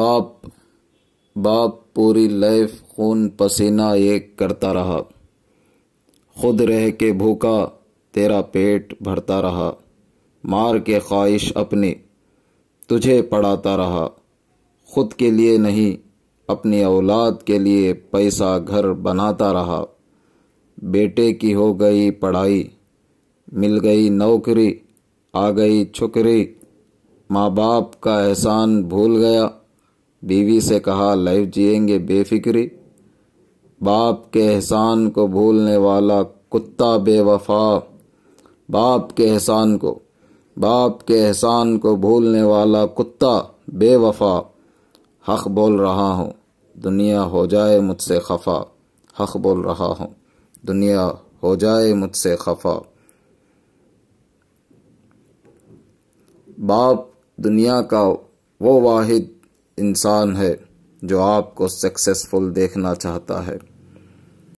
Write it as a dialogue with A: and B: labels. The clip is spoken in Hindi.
A: बाप बाप पूरी लाइफ खून पसीना एक करता रहा खुद रह के भूखा तेरा पेट भरता रहा मार के ख्वाहिश अपनी तुझे पढ़ाता रहा खुद के लिए नहीं अपनी औलाद के लिए पैसा घर बनाता रहा बेटे की हो गई पढ़ाई मिल गई नौकरी आ गई छुकरी माँ बाप का एहसान भूल गया बीवी से कहा लाइफ जिएंगे बेफिक्री बाप के एहसान को भूलने वाला कुत्ता बेवफा बाप के एहसान को बाप के एहसान को भूलने वाला कुत्ता बेवफा हक बोल रहा हूँ दुनिया हो जाए मुझसे खफा हक बोल रहा हूँ दुनिया हो जाए मुझसे खफा बाप दुनिया का वो वाहिद इंसान है जो आपको सक्सेसफुल देखना चाहता है